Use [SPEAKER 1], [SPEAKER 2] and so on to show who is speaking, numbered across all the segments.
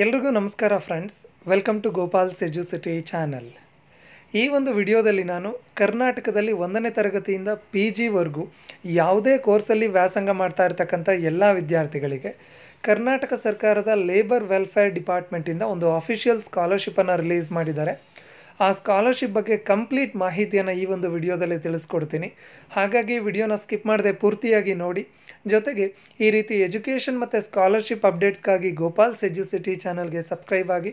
[SPEAKER 1] ಎಲ್ರಿಗೂ ನಮಸ್ಕಾರ friends welcome to Gopal ಸೆಜು ಸಿಟಿ ಚಾನಲ್ ಈ ಒಂದು ವಿಡಿಯೋದಲ್ಲಿ ನಾನು ಕರ್ನಾಟಕದಲ್ಲಿ ಒಂದನೇ ತರಗತಿಯಿಂದ ಪಿ ಜಿವರೆಗೂ ಯಾವುದೇ ಕೋರ್ಸಲ್ಲಿ ವ್ಯಾಸಂಗ ಮಾಡ್ತಾ ಇರ್ತಕ್ಕಂಥ ಎಲ್ಲ ವಿದ್ಯಾರ್ಥಿಗಳಿಗೆ ಕರ್ನಾಟಕ ಸರ್ಕಾರದ ಲೇಬರ್ ವೆಲ್ಫೇರ್ ಡಿಪಾರ್ಟ್ಮೆಂಟಿಂದ ಒಂದು ಅಫಿಷಿಯಲ್ ಸ್ಕಾಲರ್ಶಿಪ್ಪನ್ನು ರಿಲೀಸ್ ಮಾಡಿದ್ದಾರೆ ಆ ಸ್ಕಾಲರ್ಶಿಪ್ ಬಗ್ಗೆ ಕಂಪ್ಲೀಟ್ ಮಾಹಿತಿಯನ್ನು ಈ ಒಂದು ವಿಡಿಯೋದಲ್ಲಿ ತಿಳಿಸ್ಕೊಡ್ತೀನಿ ಹಾಗಾಗಿ ವಿಡಿಯೋನ ಸ್ಕಿಪ್ ಮಾಡದೆ ಪೂರ್ತಿಯಾಗಿ ನೋಡಿ ಜೊತೆಗೆ ಈ ರೀತಿ ಎಜುಕೇಷನ್ ಮತ್ತು ಸ್ಕಾಲರ್ಶಿಪ್ ಅಪ್ಡೇಟ್ಸ್ಗಾಗಿ ಗೋಪಾಲ್ ಸೆಜು ಸಿಟಿ ಚಾನಲ್ಗೆ ಸಬ್ಸ್ಕ್ರೈಬ್ ಆಗಿ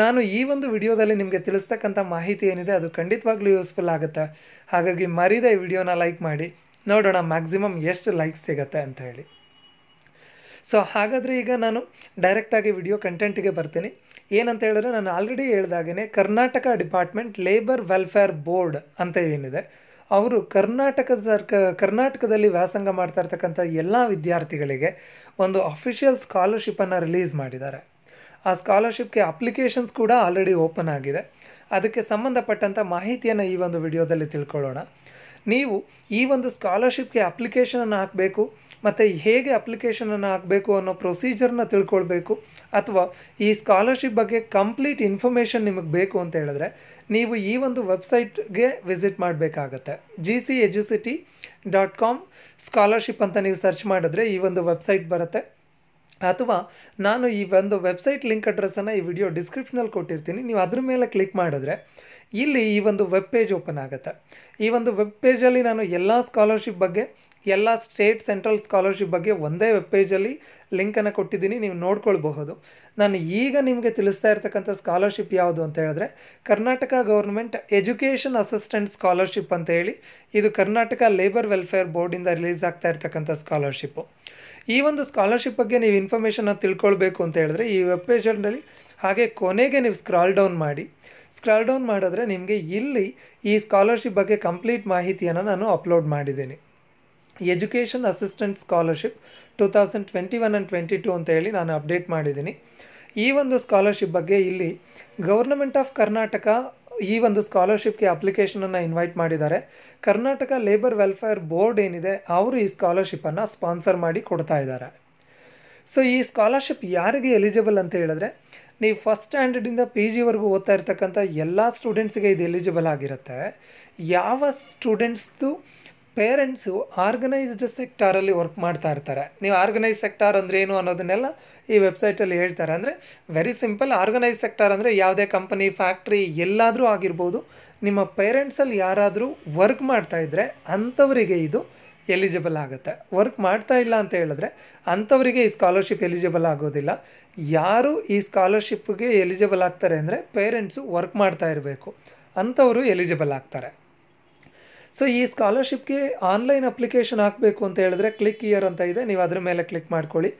[SPEAKER 1] ನಾನು ಈ ಒಂದು ವಿಡಿಯೋದಲ್ಲಿ ನಿಮಗೆ ತಿಳಿಸ್ತಕ್ಕಂಥ ಮಾಹಿತಿ ಏನಿದೆ ಅದು ಖಂಡಿತವಾಗ್ಲೂ ಯೂಸ್ಫುಲ್ ಆಗುತ್ತೆ ಹಾಗಾಗಿ ಮರಿದ ಈ ವಿಡಿಯೋನ ಲೈಕ್ ಮಾಡಿ ನೋಡೋಣ ಮ್ಯಾಕ್ಸಿಮಮ್ ಎಷ್ಟು ಲೈಕ್ಸ್ ಸಿಗುತ್ತೆ ಅಂತ ಹೇಳಿ ಸೊ ಹಾಗಾದರೆ ಈಗ ನಾನು ಡೈರೆಕ್ಟಾಗಿ ವಿಡಿಯೋ ಕಂಟೆಂಟ್ಗೆ ಬರ್ತೀನಿ ಏನಂತ ಹೇಳಿದ್ರೆ ನಾನು ಆಲ್ರೆಡಿ ಹೇಳ್ದಾಗೇನೆ Karnataka department labour welfare board ಅಂತ ಏನಿದೆ ಅವರು ಕರ್ನಾಟಕದ ಕರ್ನಾಟಕದಲ್ಲಿ ವ್ಯಾಸಂಗ ಮಾಡ್ತಾ ಇರ್ತಕ್ಕಂಥ ಎಲ್ಲ ವಿದ್ಯಾರ್ಥಿಗಳಿಗೆ ಒಂದು ಅಫಿಷಿಯಲ್ ಸ್ಕಾಲರ್ಶಿಪ್ಪನ್ನು ರಿಲೀಸ್ ಮಾಡಿದ್ದಾರೆ ಆ ಸ್ಕಾಲರ್ಶಿಪ್ಗೆ ಅಪ್ಲಿಕೇಶನ್ಸ್ ಕೂಡ ಆಲ್ರೆಡಿ ಓಪನ್ ಆಗಿದೆ ಅದಕ್ಕೆ ಸಂಬಂಧಪಟ್ಟಂಥ ಮಾಹಿತಿಯನ್ನು ಈ ಒಂದು ವಿಡಿಯೋದಲ್ಲಿ ತಿಳ್ಕೊಳ್ಳೋಣ ನೀವು ಈ ಒಂದು ಸ್ಕಾಲರ್ಶಿಪ್ಗೆ ಅಪ್ಲಿಕೇಶನನ್ನು ಹಾಕಬೇಕು ಮತ್ತು ಹೇಗೆ ಅಪ್ಲಿಕೇಶನನ್ನು ಹಾಕಬೇಕು ಅನ್ನೋ ಪ್ರೊಸೀಜರ್ನ ತಿಳ್ಕೊಳ್ಬೇಕು ಅಥವಾ ಈ ಸ್ಕಾಲರ್ಶಿಪ್ ಬಗ್ಗೆ ಕಂಪ್ಲೀಟ್ ಇನ್ಫಾರ್ಮೇಷನ್ ನಿಮಗೆ ಬೇಕು ಅಂತ ಹೇಳಿದ್ರೆ ನೀವು ಈ ಒಂದು ವೆಬ್ಸೈಟ್ಗೆ ವಿಸಿಟ್ ಮಾಡಬೇಕಾಗತ್ತೆ G C edu city dot com scholarship ಅಂತ ನೀವು ಸರ್ಚ್ ಮಾಡಿದ್ರೆ ಈ ಒಂದು ವೆಬ್ಸೈಟ್ ಬರುತ್ತೆ ಅಥವಾ ನಾನು ಈ ಒಂದು ವೆಬ್ಸೈಟ್ ಲಿಂಕ್ ಅಡ್ರೆಸ್ಸನ್ನು ಈ ವಿಡಿಯೋ ಡಿಸ್ಕ್ರಿಪ್ಷನಲ್ಲಿ ಕೊಟ್ಟಿರ್ತೀನಿ ನೀವು ಅದ್ರ ಮೇಲೆ ಕ್ಲಿಕ್ ಮಾಡಿದ್ರೆ ಇಲ್ಲಿ ಈ ಒಂದು ವೆಬ್ ಪೇಜ್ ಓಪನ್ ಆಗುತ್ತೆ ಈ ಒಂದು ವೆಬ್ ಪೇಜಲ್ಲಿ ನಾನು ಎಲ್ಲ ಸ್ಕಾಲರ್ಶಿಪ್ ಬಗ್ಗೆ ಎಲ್ಲ ಸ್ಟೇಟ್ ಸೆಂಟ್ರಲ್ ಸ್ಕಾಲರ್ಶಿಪ್ ಬಗ್ಗೆ ಒಂದೇ ವೆಬ್ ಪೇಜಲ್ಲಿ ಲಿಂಕನ್ನು ಕೊಟ್ಟಿದ್ದೀನಿ ನೀವು ನೋಡ್ಕೊಳ್ಬಹುದು ನಾನು ಈಗ ನಿಮಗೆ ತಿಳಿಸ್ತಾ ಇರ್ತಕ್ಕಂಥ ಸ್ಕಾಲರ್ಶಿಪ್ ಯಾವುದು ಅಂತ ಹೇಳಿದ್ರೆ Karnataka government education assistant scholarship ಅಂತ ಹೇಳಿ ಇದು ಕರ್ನಾಟಕ ಲೇಬರ್ ವೆಲ್ಫೇರ್ ಬೋರ್ಡಿಂದ ರಿಲೀಸ್ ಆಗ್ತಾ ಇರ್ತಕ್ಕಂಥ ಸ್ಕಾಲರ್ಶಿಪ್ಪು ಈ ಒಂದು ಸ್ಕಾಲರ್ಶಿಪ್ ಬಗ್ಗೆ ನೀವು ಇನ್ಫಾರ್ಮೇಷನ್ನ ತಿಳ್ಕೊಳ್ಬೇಕು ಅಂತ ಹೇಳಿದ್ರೆ ಈ ವೆಬ್ ಪೇಜಲ್ಲಿ ಹಾಗೆ ಕೊನೆಗೆ ನೀವು ಸ್ಕ್ರಾಲ್ ಡೌನ್ ಮಾಡಿ ಸ್ಕ್ರಾಲ್ ಡೌನ್ ಮಾಡಿದ್ರೆ ನಿಮಗೆ ಇಲ್ಲಿ ಈ ಸ್ಕಾಲರ್ಶಿಪ್ ಬಗ್ಗೆ ಕಂಪ್ಲೀಟ್ ಮಾಹಿತಿಯನ್ನು ನಾನು ಅಪ್ಲೋಡ್ ಮಾಡಿದ್ದೀನಿ education assistant scholarship two thousand twenty one and twenty two ಅಂತ ಹೇಳಿ ನಾನು ಅಪ್ಡೇಟ್ ಮಾಡಿದ್ದೀನಿ ಈ ಒಂದು ಸ್ಕಾಲರ್ಶಿಪ್ ಬಗ್ಗೆ ಇಲ್ಲಿ ಗೌರ್ನಮೆಂಟ್ ಆಫ್ ಕರ್ನಾಟಕ ಈ ಒಂದು ಸ್ಕಾಲರ್ಶಿಪ್ಗೆ ಅಪ್ಲಿಕೇಶನನ್ನು ಇನ್ವೈಟ್ ಮಾಡಿದ್ದಾರೆ ಕರ್ನಾಟಕ ಲೇಬರ್ ವೆಲ್ಫೇರ್ ಬೋರ್ಡ್ ಏನಿದೆ ಅವರು ಈ ಸ್ಕಾಲರ್ಶಿಪ್ಪನ್ನು ಸ್ಪಾನ್ಸರ್ ಮಾಡಿ ಕೊಡ್ತಾ ಇದ್ದಾರೆ ಸೊ ಈ ಸ್ಕಾಲರ್ಶಿಪ್ ಯಾರಿಗೆ ಎಲಿಜಿಬಲ್ ಅಂತ ಹೇಳಿದ್ರೆ ನೀವು ಫಸ್ಟ್ ಸ್ಟ್ಯಾಂಡರ್ಡಿಂದ ಪಿ ಜಿವರೆಗೂ ಓದ್ತಾ ಇರ್ತಕ್ಕಂಥ ಎಲ್ಲ ಸ್ಟೂಡೆಂಟ್ಸ್ಗೆ ಇದು ಎಲಿಜಿಬಲ್ ಆಗಿರುತ್ತೆ ಯಾವ ಸ್ಟೂಡೆಂಟ್ಸ್ದು ಪೇರೆಂಟ್ಸು ಆರ್ಗನೈಸ್ಡ್ ಸೆಕ್ಟಾರಲ್ಲಿ ವರ್ಕ್ ಮಾಡ್ತಾ ಇರ್ತಾರೆ ನೀವು ಆರ್ಗನೈಸ್ ಸೆಕ್ಟಾರ್ ಅಂದರೆ ಏನು ಅನ್ನೋದನ್ನೆಲ್ಲ ಈ ವೆಬ್ಸೈಟಲ್ಲಿ ಹೇಳ್ತಾರೆ ಅಂದರೆ ವೆರಿ ಸಿಂಪಲ್ ಆರ್ಗನೈಸ್ ಸೆಕ್ಟಾರ್ ಅಂದರೆ ಯಾವುದೇ ಕಂಪನಿ ಫ್ಯಾಕ್ಟ್ರಿ ಎಲ್ಲಾದರೂ ಆಗಿರ್ಬೋದು ನಿಮ್ಮ ಪೇರೆಂಟ್ಸಲ್ಲಿ ಯಾರಾದರೂ ವರ್ಕ್ ಮಾಡ್ತಾ ಇದ್ದರೆ ಅಂಥವರಿಗೆ ಇದು ಎಲಿಜಿಬಲ್ ಆಗುತ್ತೆ ವರ್ಕ್ ಮಾಡ್ತಾ ಇಲ್ಲ ಅಂತ ಹೇಳಿದ್ರೆ ಅಂಥವರಿಗೆ ಈ ಸ್ಕಾಲರ್ಶಿಪ್ ಎಲಿಜಿಬಲ್ ಆಗೋದಿಲ್ಲ ಯಾರು ಈ ಸ್ಕಾಲರ್ಶಿಪ್ಗೆ ಎಲಿಜಿಬಲ್ ಆಗ್ತಾರೆ ಅಂದರೆ ಪೇರೆಂಟ್ಸು ವರ್ಕ್ ಮಾಡ್ತಾ ಇರಬೇಕು ಅಂಥವರು ಎಲಿಜಿಬಲ್ ಆಗ್ತಾರೆ ಸೊ ಈ ಸ್ಕಾಲರ್ಶಿಪ್ಗೆ ಆನ್ಲೈನ್ ಅಪ್ಲಿಕೇಶನ್ ಹಾಕಬೇಕು ಅಂತ ಹೇಳಿದ್ರೆ ಕ್ಲಿಕ್ ಇಯರ್ ಅಂತ ಇದೆ ನೀವು ಅದ್ರ ಮೇಲೆ ಕ್ಲಿಕ್ ಮಾಡ್ಕೊಳ್ಳಿ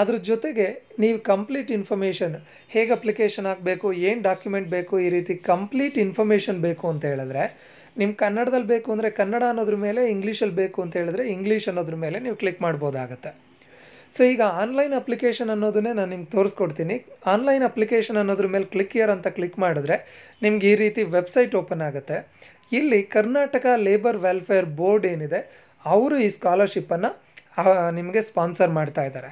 [SPEAKER 1] ಅದ್ರ ಜೊತೆಗೆ ನೀವು ಕಂಪ್ಲೀಟ್ ಇನ್ಫಾರ್ಮೇಷನ್ ಹೇಗೆ ಅಪ್ಲಿಕೇಶನ್ ಹಾಕಬೇಕು ಏನು ಡಾಕ್ಯುಮೆಂಟ್ ಬೇಕು ಈ ರೀತಿ ಕಂಪ್ಲೀಟ್ ಇನ್ಫಾರ್ಮೇಷನ್ ಬೇಕು ಅಂತ ಹೇಳಿದ್ರೆ ನಿಮ್ಮ ಕನ್ನಡದಲ್ಲಿ ಬೇಕು ಅಂದರೆ ಕನ್ನಡ ಅನ್ನೋದ್ರ ಮೇಲೆ ಇಂಗ್ಲೀಷಲ್ಲಿ ಬೇಕು ಅಂತ ಹೇಳಿದ್ರೆ ಇಂಗ್ಲೀಷ್ ಅನ್ನೋದ್ರ ಮೇಲೆ ನೀವು ಕ್ಲಿಕ್ ಮಾಡ್ಬೋದಾಗತ್ತೆ ಸೊ ಈಗ ಆನ್ಲೈನ್ ಅಪ್ಲಿಕೇಶನ್ ಅನ್ನೋದನ್ನೇ ನಾನು ನಿಮ್ಗೆ ತೋರಿಸ್ಕೊಡ್ತೀನಿ ಆನ್ಲೈನ್ ಅಪ್ಲಿಕೇಶನ್ ಅನ್ನೋದ್ರ ಮೇಲೆ ಕ್ಲಿಕ್ ಇಯರ್ ಅಂತ ಕ್ಲಿಕ್ ಮಾಡಿದ್ರೆ ನಿಮ್ಗೆ ಈ ರೀತಿ ವೆಬ್ಸೈಟ್ ಓಪನ್ ಆಗುತ್ತೆ ಇಲ್ಲಿ ಕರ್ನಾಟಕ ಲೇಬರ್ ವೆಲ್ಫೇರ್ ಬೋರ್ಡ್ ಏನಿದೆ ಅವರು ಈ ಸ್ಕಾಲರ್ಶಿಪ್ಪನ್ನು ನಿಮಗೆ ಸ್ಪಾನ್ಸರ್ ಮಾಡ್ತಾ ಇದ್ದಾರೆ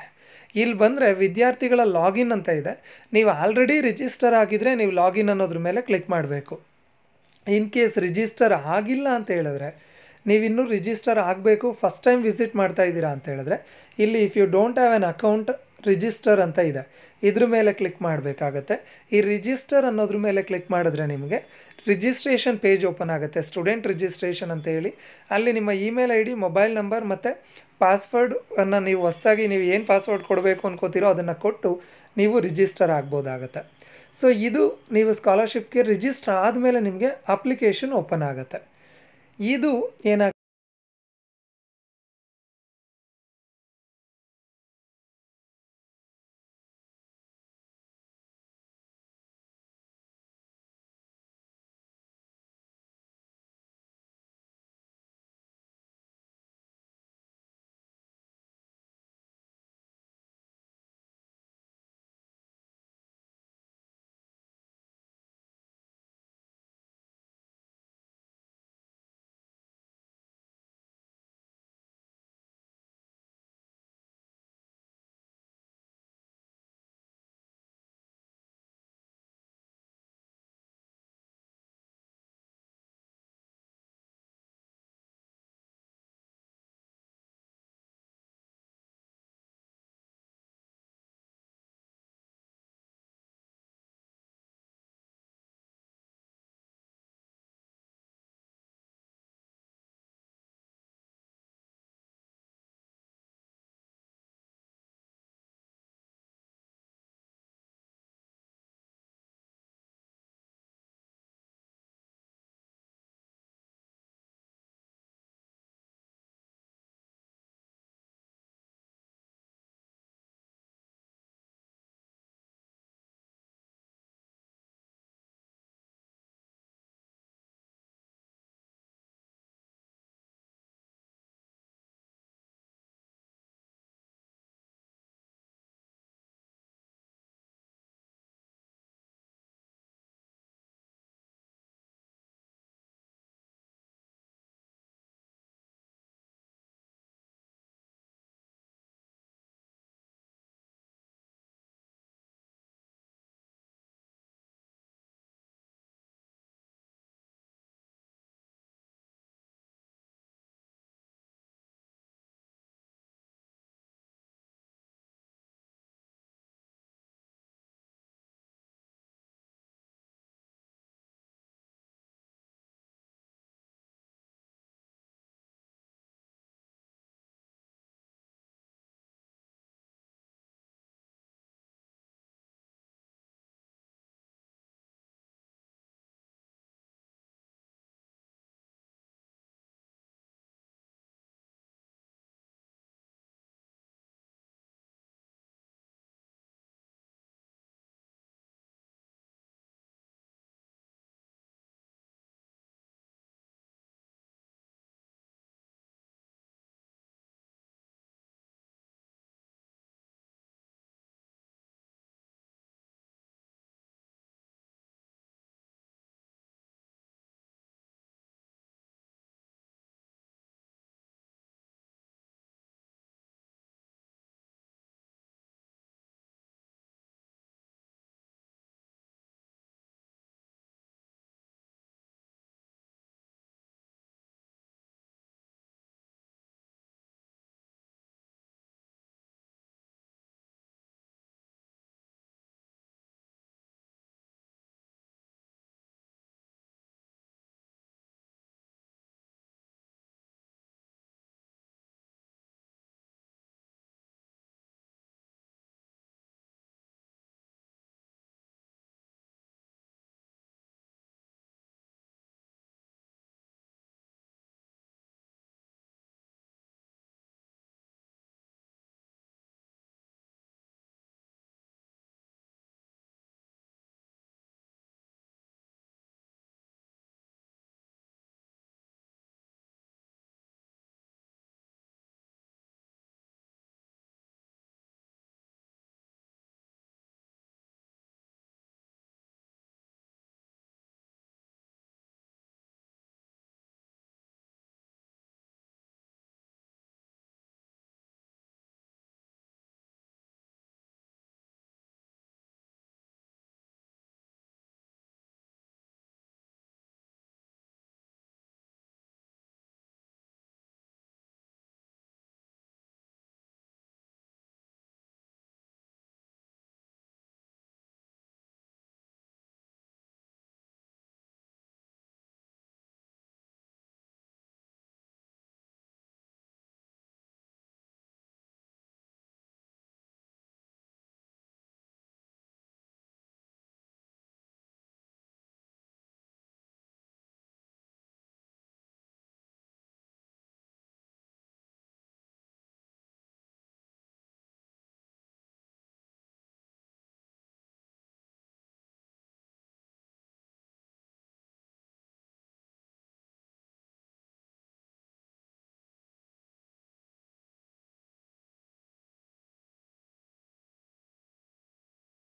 [SPEAKER 1] ಇಲ್ಲಿ ಬಂದರೆ ವಿದ್ಯಾರ್ಥಿಗಳ ಲಾಗಿನ್ ಅಂತ ಇದೆ ನೀವು ಆಲ್ರೆಡಿ ರಿಜಿಸ್ಟರ್ ಆಗಿದ್ದರೆ ನೀವು ಲಾಗಿನ್ ಅನ್ನೋದ್ರ ಮೇಲೆ ಕ್ಲಿಕ್ ಮಾಡಬೇಕು ಇನ್ ಕೇಸ್ ರಿಜಿಸ್ಟರ್ ಆಗಿಲ್ಲ ಅಂತ ಹೇಳಿದ್ರೆ ನೀವಿನ್ನೂ ರಿಜಿಸ್ಟರ್ ಆಗಬೇಕು ಫಸ್ಟ್ ಟೈಮ್ ವಿಸಿಟ್ ಮಾಡ್ತಾ ಇದ್ದೀರಾ ಅಂತ ಹೇಳಿದ್ರೆ ಇಲ್ಲಿ if you don't have an account register ಅಂತ ಇದೆ ಇದ್ರ ಮೇಲೆ ಕ್ಲಿಕ್ ಮಾಡಬೇಕಾಗತ್ತೆ ಈ ರಿಜಿಸ್ಟರ್ ಅನ್ನೋದ್ರ ಮೇಲೆ ಕ್ಲಿಕ್ ಮಾಡಿದ್ರೆ ನಿಮಗೆ ರಿಜಿಸ್ಟ್ರೇಷನ್ ಪೇಜ್ ಓಪನ್ ಆಗುತ್ತೆ ಸ್ಟೂಡೆಂಟ್ ರಿಜಿಸ್ಟ್ರೇಷನ್ ಅಂತ ಹೇಳಿ ಅಲ್ಲಿ ನಿಮ್ಮ ಇಮೇಲ್ ಐ ಡಿ ಮೊಬೈಲ್ ನಂಬರ್ ಮತ್ತು ಪಾಸ್ವರ್ಡನ್ನು ನೀವು ಹೊಸದಾಗಿ ನೀವು ಏನು ಪಾಸ್ವರ್ಡ್ ಕೊಡಬೇಕು ಅನ್ಕೋತೀರೋ ಅದನ್ನು ಕೊಟ್ಟು ನೀವು ರಿಜಿಸ್ಟರ್ ಆಗ್ಬೋದಾಗತ್ತೆ ಸೊ ಇದು ನೀವು ಸ್ಕಾಲರ್ಶಿಪ್ಗೆ ರಿಜಿಸ್ಟರ್ ಆದಮೇಲೆ ನಿಮಗೆ ಅಪ್ಲಿಕೇಶನ್ ಓಪನ್ ಆಗುತ್ತೆ ಇದು ಏನಾಗ